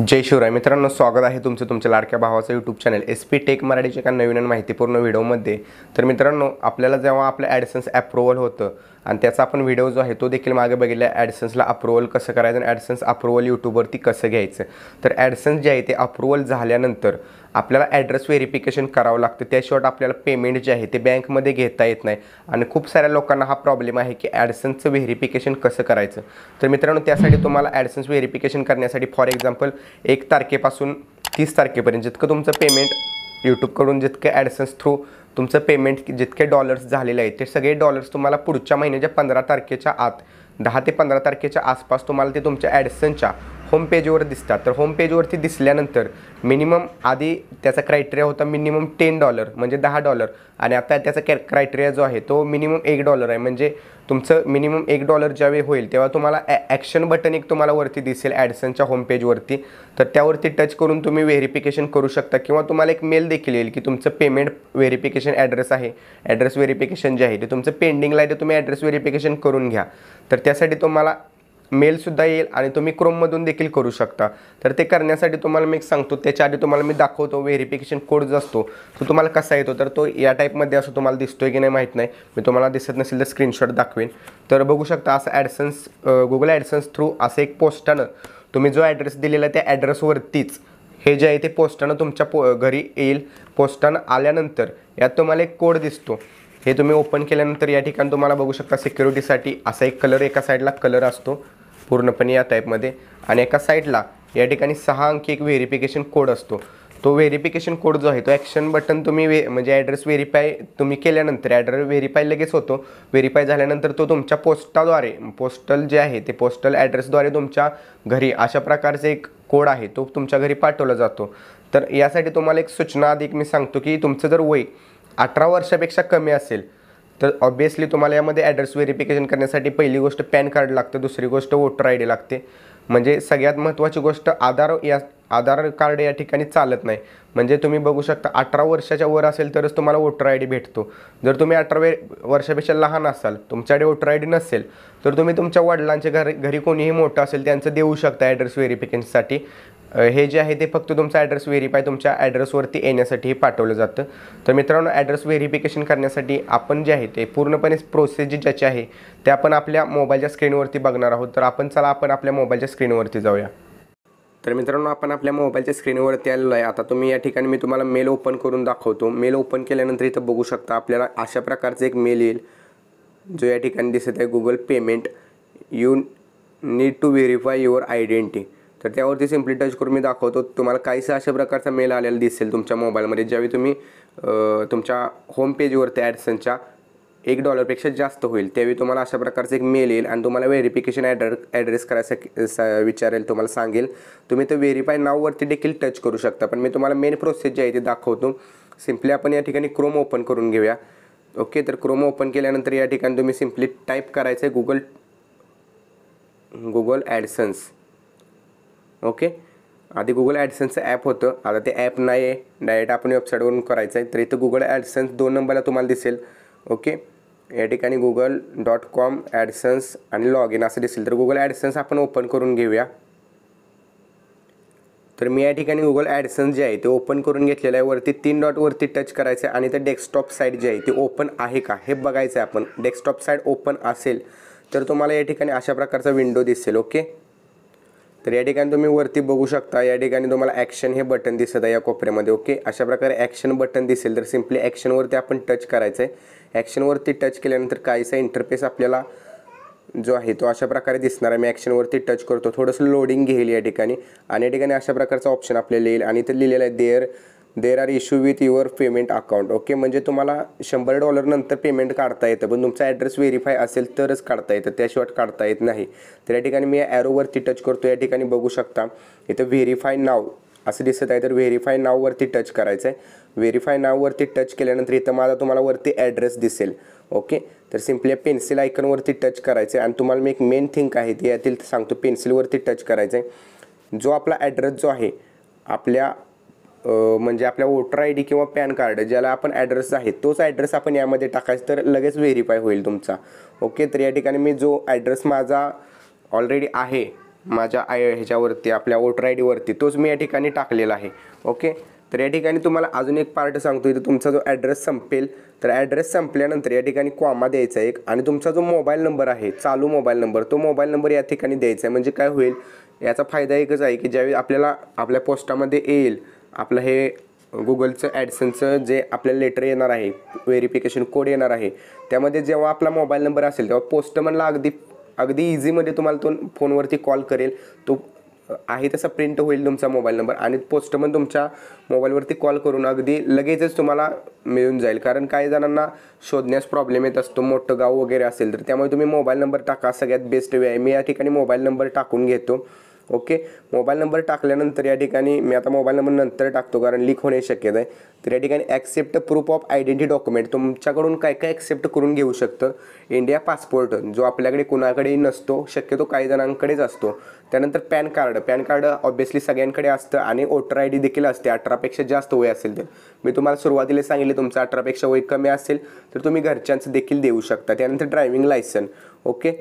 जय शिवराय मित्रांनो स्वागत आहे तुमचं तुमच्या लाडक्या भावाचं YouTube channel S P tech मराठीच्या एका नवीन माहितीपूर्ण व्हिडिओमध्ये तर मित्रांनो आपल्याला जेव्हा आपलं ॲडसन्स अप्रुव्हल होतं आणि त्याचा आपण व्हिडिओ जो आहे तो देखील मागे बघितला ॲडसन्सला अप्रुव्हल कसं करायचं आणि ॲडसन्स अप्रुव्हल यूट्यूबवरती कसं घ्यायचं तर ॲडसन्स जे आहे ते अप्रुव्हल झाल्यानंतर आपल्याला ॲड्रेस व्हेरिफिकेशन करावं लागतं त्याशिवाय आपल्याला पेमेंट जे आहे ते बँकमध्ये घेता येत नाही आणि खूप साऱ्या लोकांना हा प्रॉब्लेम आहे की ॲडसन्सचं व्हेरिफिकेशन कसं करायचं तर मित्रांनो त्यासाठी तुम्हाला ॲडसन्स व्हेरिफिकेशन करण्यासाठी फॉर एक्झाम्पल एक तारखेपासून तीस तारखेपर्यंत जितकं तुमचं पेमेंट यूट्यूबकडून जितके ॲडसन्स थ्रू तुमचं पेमेंट जितके डॉलर्स झालेले आहेत ते सगळे डॉलर्स तुम्हाला पुढच्या महिन्याच्या पंधरा तारखेच्या आत दहा ते पंधरा तारखेच्या आसपास तुम्हाला ते तुमच्या ॲडसनच्या होम पेजवर दिसतात तर होम पेजवरती दिसल्यानंतर मिनिमम आधी त्याचा क्रायटेरिया होता मिनिमम टेन डॉलर म्हणजे दहा डॉलर आणि आता त्याचा कॅ क्रायटेरिया जो आहे तो मिनिमम एक डॉलर आहे म्हणजे तुमचं मिनिमम एक डॉलर ज्यावेळी होईल तेव्हा तुम्हाला ॲ ॲक्शन बटन एक तुम्हाला वरती दिसेल ॲडसनच्या होम पेजवरती तर त्यावरती टच करून तुम्ही व्हेरिफिकेशन करू शकता किंवा तुम्हाला एक मेल देखील येईल की तुमचं पेमेंट व्हेरिफिकेशन ॲड्रेस आहे ॲड्रेस व्हेरिफिकेशन जे आहे ते तुमचं पेंडिंगला आहे ते तुम्ही ॲड्रेस व्हेरिफिकेशन करून घ्या तर त्यासाठी तुम्हाला मेलसुद्धा येईल आणि तुम्ही क्रोममधून देखील करू शकता तर ते करण्यासाठी तुम्हाला मी एक सांगतो त्याच्या आधी तुम्हाला मी दाखवतो व्हेरिफिकेशन कोड जो असतो तो तुम्हाला कसा येतो तर तो या टाईपमध्ये असं तुम्हाला दिसतोय की नाही माहीत नाही मी तुम्हाला दिसत नसेल तर स्क्रीनशॉट दाखवेन तर बघू शकता असं ॲडसन्स गुगल ॲडसन्स थ्रू असं एक पोस्टानं तुम्ही जो ॲड्रेस दिलेला त्या ॲड्रेसवरतीच हे जे आहे ते पोस्टानं तुमच्या पो घरी येईल पोस्टानं आल्यानंतर यात तुम्हाला एक कोड दिसतो हे तुम्ही ओपन केल्यानंतर या ठिकाणी तुम्हाला बघू शकता सिक्युरिटीसाठी असा एक कलर एका साईडला कलर असतो पूर्णपणे या टाईपमध्ये आणि एका साईडला या ठिकाणी सहा अंकी एक व्हेरिफिकेशन कोड असतो तो व्हेरिफिकेशन कोड जो आहे तो ॲक्शन बटन तुम्ही वे म्हणजे ॲड्रेस व्हेरीफाय तुम्ही केल्यानंतर ॲड्रेस व्हेरीफाय लगेच होतो व्हेरीफाय झाल्यानंतर तो तुमच्या पोस्टाद्वारे पोस्टल जे आहे ते पोस्टल ॲड्रेसद्वारे तुमच्या घरी अशा प्रकारचे एक कोड आहे तो तुमच्या घरी पाठवला जातो तर यासाठी तुम्हाला एक सूचना अधिक मी सांगतो की तुमचं जर वय अठरा वर्षापेक्षा कमी असेल तर ऑब्वियसली तुम्हाला यामध्ये ॲड्रेस व्हेरिफिकेशन करण्यासाठी पहिली गोष्ट पॅन कार्ड लागतं दुसरी गोष्ट वोटर आय डी लागते म्हणजे सगळ्यात महत्त्वाची गोष्ट आधार या आधार कार्ड या ठिकाणी चालत नाही म्हणजे तुम्ही बघू शकता अठरा वर्षाच्या वर असेल तरच तुम्हाला वोटर आय डी भेटतो जर तुम्ही अठरा वे वर्षापेक्षा लहान असाल तुमच्याकडे वोटर आय डी नसेल तर तुम्ही तुमच्या वडिलांच्या घर घरी कोणीही मोठं असेल त्यांचं देऊ शकता ॲड्रेस व्हेरिफिकेशनसाठी हे जे आहे ते फक्त तुमचा ॲड्रेस व्हेरीफाय तुमच्या ॲड्रेसवरती येण्यासाठी पाठवलं जातं तर मित्रांनो ॲड्रेस व्हेरिफिकेशन करण्यासाठी आपण जे आहे ते पूर्णपणे प्रोसेस जी ज्याची आहे ते आपण आपल्या मोबाईलच्या स्क्रीनवरती बघणार आहोत तर आपण चला आपण आपल्या मोबाईलच्या स्क्रीनवरती जाऊया तर मित्रांनो आपण आपल्या मोबाईलच्या स्क्रीनवरती आलेलो आहे आता तुम्ही या ठिकाणी मी तुम्हाला मेल ओपन करून दाखवतो मेल ओपन केल्यानंतर इथं बघू शकता आपल्याला अशा प्रकारचं एक मेल येईल जो या ठिकाणी दिसत आहे Google payment you need to verify your identity तर त्यावरती सिम्पली टच करून मी दाखवतो तुम्हाला काहीसं अशा प्रकारचा मेल आलेला दिसेल तुमच्या मोबाईलमध्ये ज्यावेळी तुम्ही तुमच्या होम पेजवरती ॲडसनच्या एक डॉलरपेक्षा जास्त होईल त्यावेळी तुम्हाला अशा प्रकारचं एक मेल येईल आणि तुम्हाला व्हेरिफिकेशन ॲड्र ॲड्रेस करायचं स विचारेल तुम्हाला सांगेल तुम्ही तर व्हेरीफाय नाववरती देखील टच करू शकता पण मी तुम्हाला मेन प्रोसेस जी आहे ती दाखवतो सिम्पली आपण या ठिकाणी क्रोम ओपन करून घेऊया ओके तर क्रोम ओपन केल्यानंतर या ठिकाणी तुम्ही सिम्पली टाईप करायचं आहे गुगल गुगल ॲडसन्स ओके आधी गुगल ॲडसन्सचं ॲप होतं आता ते ॲप नाही आहे डायरेक्ट आपण वेबसाईटवरून करायचं आहे तर इथं गुगल ॲडसन्स दोन नंबरला तुम्हाला दिसेल ओके या ठिकाणी गुगल डॉट कॉम ॲडसन्स आणि लॉग इन असं दिसेल तर गुगल ॲडसन्स आपण ओपन करून घेऊया तर मी या ठिकाणी गुगल ॲडसन्स जे आहे ते ओपन करून घेतलेलं आहे वरती तीन डॉटवरती टच करायचं आहे आणि ते डेस्कटॉप साईट जे आहे ते ओपन आहे का हे बघायचं आहे आपण डेस्कटॉप साईड ओपन असेल तर तुम्हाला या ठिकाणी अशा प्रकारचा विंडो दिसेल ओके तर या ठिकाणी तुम्ही वरती बघू शकता या ठिकाणी तुम्हाला ॲक्शन हे बटन दिसत आहे या कोपऱ्यामध्ये ओके अशा प्रकारे ॲक्शन बटन दिसेल तर सिम्पली ॲक्शनवरती आपण टच करायचं आहे ॲक्शनवरती टच केल्यानंतर काहीसा इंटरफेस आपल्याला जो आहे तो अशा प्रकारे दिसणार आहे मी ॲक्शनवरती टच करतो थोडंसं लोडिंग घेईल या ठिकाणी आणि या ठिकाणी अशा प्रकारचा ऑप्शन आपल्याला येईल आणि ते लिहिलेलं आहे there there are issue with your payment account okay म्हणजे तुम्हाला शंभर नंतर पेमेंट काढता येतं पण तुमचा ॲड्रेस व्हेरीफाय असेल तरच काढता येतं त्याशिवाय काढता येत नाही तर या ठिकाणी मी ॲरोवरती टच करतो या ठिकाणी बघू शकता इथं व्हेरीफाय नाव असं दिसत आहे तर व्हेरीफाय नाववरती टच करायचं आहे व्हेरीफाय नाववरती टच केल्यानंतर इथं माझा तुम्हाला वरती ॲड्रेस दिसेल ओके तर सिम्पली पेन्सिल आयकनवरती टच करायचं आहे आणि तुम्हाला मी एक मेन थिंक आहे ती यातील सांगतो पेन्सिलवरती टच करायचं आहे जो आपला ॲड्रेस जो आहे आपल्या म्हणजे आपल्या वोटर आय डी किंवा पॅन कार्ड ज्याला आपण ॲड्रेस आहे तोच ॲड्रेस आपण यामध्ये टाकायचं तर लगेच व्हेरीफाय होईल तुमचा ओके तर या ठिकाणी मी जो ॲड्रेस माझा ऑलरेडी आहे माझ्या आय ह्याच्यावरती आपल्या वोटर आय डीवरती तोच मी या ठिकाणी टाकलेला आहे ओके तर या ठिकाणी तुम्हाला अजून एक पार्ट सांगतो इथे तुमचा जो ॲड्रेस संपेल तर ॲड्रेस संपल्यानंतर या ठिकाणी कॉमा द्यायचा एक आणि तुमचा जो मोबाईल नंबर आहे चालू मोबाईल नंबर तो मोबाईल नंबर या ठिकाणी द्यायचा आहे म्हणजे काय होईल याचा फायदा एकच आहे की ज्यावेळी आपल्याला आपल्या पोस्टामध्ये येईल आपलं हे गुगलचं ॲडसनचं जे आपल्याला लेटर येणार आहे व्हेरिफिकेशन कोड येणार आहे त्यामध्ये जेव्हा आपला मोबाईल नंबर असेल तेव्हा पोस्टमनला अगदी अगदी इझीमध्ये तुम्हाला तो फोनवरती कॉल करेल तो आहे तसा प्रिंट होईल तुमचा मोबाईल नंबर आणि पोस्टमन तुमच्या मोबाईलवरती कॉल करून अगदी लगेचच तुम्हाला मिळून जाईल कारण काही जणांना शोधण्यास प्रॉब्लेम येत असतो मोठं गाव वगैरे असेल तर त्यामुळे तुम्ही मोबाईल नंबर टाका सगळ्यात बेस्ट वे आहे मी या ठिकाणी मोबाईल नंबर टाकून घेतो ओके मोबाईल नंबर टाकल्यानंतर या ठिकाणी मी आता मोबाईल नंबर नंतर टाकतो कारण लीक होण्याची शक्यता आहे तर या ठिकाणी accept proof of identity document तुमच्याकडून काय काय ॲक्सेप्ट करून घेऊ शकतं इंडिया पासपोर्ट जो आपल्याकडे कुणाकडेही नसतो शक्यतो काही जणांकडेच असतो त्यानंतर PAN card PAN card obviously सगळ्यांकडे असतं आणि वोटर आय डी देखील असते अठरापेक्षा जास्त वय असेल तर मी तुम्हाला सुरुवातीला सांगितले तुमचं अठरापेक्षा वय कमी असेल तर तुम्ही घरच्यांचं देखील देऊ शकता त्यानंतर ड्रायव्हिंग लायसन ओके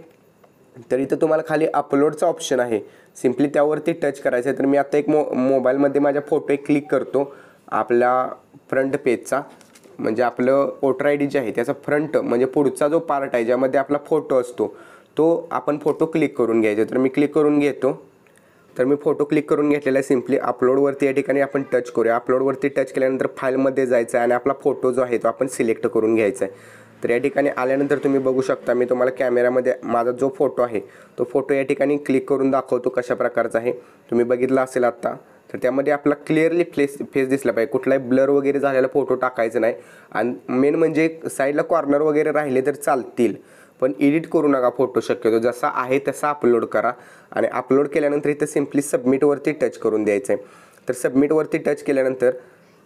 तर इथं तुम्हाला खाली अपलोडचा ऑप्शन आहे सिम्पली त्यावरती टच करायचं आहे तर मी आता एक मो मोबाईलमध्ये माझ्या फोटो एक क्लिक करतो आपला फ्रंट पेजचा म्हणजे आपलं वोटर आय डी जे आहे त्याचा फ्रंट म्हणजे पुढचा जो पार्ट आहे ज्यामध्ये आपला फोटो असतो तो आपण फोटो क्लिक करून घ्यायचा तर मी क्लिक करून घेतो तर मी फोटो क्लिक करून घेतलेला आहे सिम्पली अपलोडवरती या ठिकाणी आपण टच करूया अपलोडवरती टच केल्यानंतर फाईलमध्ये जायचं आहे आणि आपला फोटो जो आहे तो आपण सिलेक्ट करून घ्यायचा आहे तर या ठिकाणी आल्यानंतर तुम्ही बघू शकता मी तुम्हाला कॅमेऱ्यामध्ये माझा जो फोटो आहे तो फोटो या ठिकाणी क्लिक करून दाखवतो कशा प्रकारचा आहे तुम्ही बघितला असेल आत्ता तर त्यामध्ये आपला क्लिअरली फ्लेस फेस दिसला पाहिजे कुठलाही ब्लर वगैरे झालेला फोटो टाकायचा नाही आणि मेन म्हणजे साईडला कॉर्नर वगैरे राहिले तर चालतील पण एडिट करू नका फोटो शक्यतो जसा आहे तसा अपलोड करा आणि अपलोड केल्यानंतर इथं सिम्पली सबमिटवरती टच करून द्यायचं आहे तर सबमिटवरती टच केल्यानंतर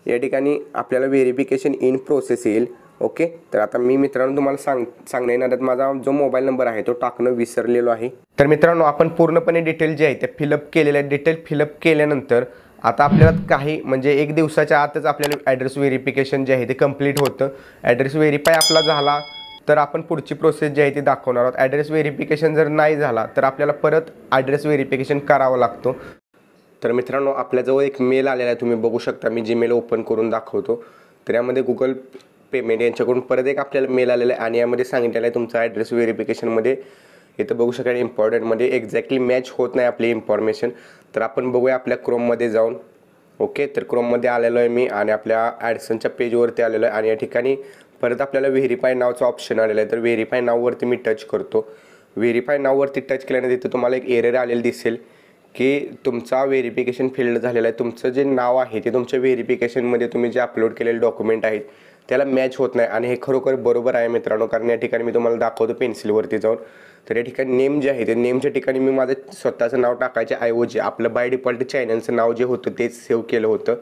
या ठिकाणी आपल्याला व्हेरिफिकेशन इन प्रोसेस येईल ओके तर आता मी मित्रांनो तुम्हाला सांग सांगण्या येणार माझा जो मोबाईल नंबर आहे तो टाकणं विसरलेलो आहे तर मित्रांनो आपण पूर्णपणे डिटेल जे आहे ते फिलअप केलेल्या डिटेल फिलअप केल्यानंतर आता आपल्याला काही म्हणजे एक दिवसाच्या आतच आपल्याला ॲड्रेस व्हेरिफिकेशन जे आहे ते कंप्लीट होतं ॲड्रेस व्हेरीफाय आपला झाला तर आपण पुढची प्रोसेस जी आहे ती दाखवणार आहोत ॲड्रेस व्हेरिफिकेशन जर नाही झाला तर आपल्याला परत ॲड्रेस व्हेरिफिकेशन करावं लागतो तर मित्रांनो आपल्याजवळ एक मेल आलेला आहे तुम्ही बघू शकता मी जी मेल ओपन करून दाखवतो तर यामध्ये गुगल पेमेंट यांच्याकडून परत एक आपल्याला मेल आलेला आहे आणि यामध्ये सांगितलेलं आहे तुमचा ॲड्रेस व्हेरिफिकेशनमध्ये इथं बघू शकाल इम्पॉर्टंटमध्ये एक्झॅक्टली मॅच होत नाही आपली इन्फॉर्मेशन तर आपण बघूया आपल्या क्रोममध्ये जाऊन ओके तर क्रोममध्ये आलेलो आहे मी आणि आपल्या ॲडसनच्या पेजवरती आलेलो आहे आणि या ठिकाणी परत आपल्याला व्हेरीफाय नावचं ऑप्शन आलेलं आहे तर व्हेरीफाय नाववरती मी टच करतो व्हेरीफाय नाववरती टच केल्याने तिथे तुम्हाला एक एरर आलेलं दिसेल की तुमचा व्हेरिफिकेशन फिल्ड झालेला आहे तुमचं जे नाव आहे ते तुमच्या व्हेरिफिकेशनमध्ये तुम्ही जे अपलोड केलेले डॉक्युमेंट आहेत त्याला मॅच होत नाही आणि हे खरोखर बरोबर आहे मित्रांनो कारण या ठिकाणी मी तुम्हाला दाखवतो पेन्सिलवरती जाऊन तर या ठिकाणी नेम जे आहे ते नेमच्या ठिकाणी मी माझं स्वतःचं नाव टाकायच्या ऐवजी आपलं बाय डिफॉल्ट चॅनलचं नाव जे होतं तेच सेव्ह केलं होतं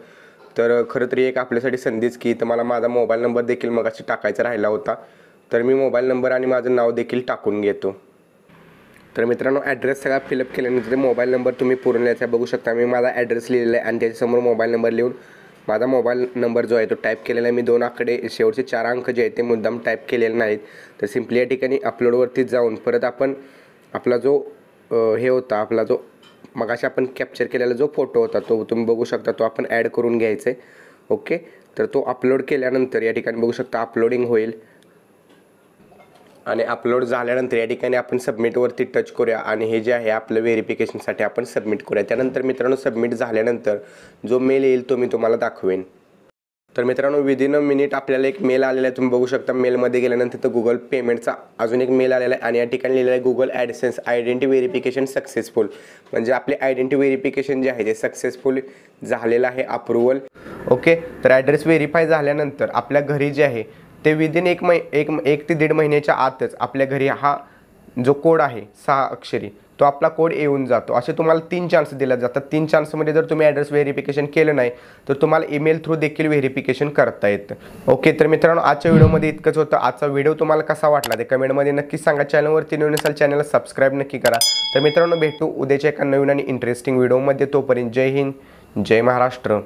तर खरं तरी एक आपल्यासाठी संधीच की तर मला माझा मोबाईल नंबर देखील मग टाकायचा राहिला होता तर मी मोबाईल नंबर आणि माझं नाव देखील टाकून घेतो तर मित्रांनो ॲड्रेस सगळा फिलअप केल्यानंतर मोबाईल नंबर तुम्ही पूर्ण लिहायचा बघू शकता मी माझा ॲड्रेस लिहिलेला आहे आणि त्याच्यासमोर मोबाईल नंबर लिहून माझा मोबाईल नंबर जो आहे तो टाईप केलेला आहे मी दोन आकडे शेवटचे चार अंक जे आहेत ते मुद्दाम टाईप केलेले नाहीत तर सिम्पली या ठिकाणी अपलोडवरती जाऊन परत आपण आपला जो हे होता आपला जो मगाशी आपण कॅप्चर केलेला जो फोटो होता तो तुम्ही बघू शकता तो आपण ॲड करून घ्यायचा आहे ओके तर तो अपलोड केल्यानंतर या ठिकाणी बघू शकता अपलोडिंग होईल आणि अपलोड झाल्यानंतर या ठिकाणी आपण सबमिटवरती टच करूया आणि हे जे आहे आपलं व्हेरिफिकेशनसाठी आपण सबमिट करूया त्यानंतर मित्रांनो सबमिट झाल्यानंतर जो मेल येईल तो मी तुम्हाला दाखवेन तर मित्रांनो विदिन अ मिनिट आपल्याला एक मेल आलेला आहे तुम्ही बघू शकता मेलमध्ये गेल्यानंतर तर गुगल पेमेंटचा अजून एक मेल आलेला आहे आणि या ठिकाणी लिहिलेला आहे Google AdSense identity verification successful म्हणजे आपले आयडेंटी व्हेरिफिकेशन जे आहे ते सक्सेसफुल झालेलं आहे अप्रुव्हल ओके तर ॲड्रेस व्हेरीफाय झाल्यानंतर आपल्या घरी जे आहे ते विदिन एक मै एक एक ते दीड महिन्याच्या आतच आपल्या घरी हा जो कोड आहे सहा अक्षरी तो आपला कोड येऊन जातो असे तुम्हाला तीन चान्स दिला जातात तीन चान्समध्ये जर तुम्ही ॲड्रेस व्हेरिफिकेशन केलं नाही तर तुम्हाला ईमेल थ्रू देखील व्हेरिफिकेशन करता येतं ओके तर मित्रांनो आजच्या व्हिडिओमध्ये इतकंच होतं आजचा व्हिडिओ तुम्हाला कसा वाटला ते कमेंटमध्ये नक्की सांगा चॅनलवरती नवीन असाल चॅनलला सबस्क्राईब नक्की करा तर मित्रांनो भेटू उद्याच्या एका नवीन आणि इंटरेस्टिंग व्हिडिओमध्ये तोपर्यंत जय हिंद जय महाराष्ट्र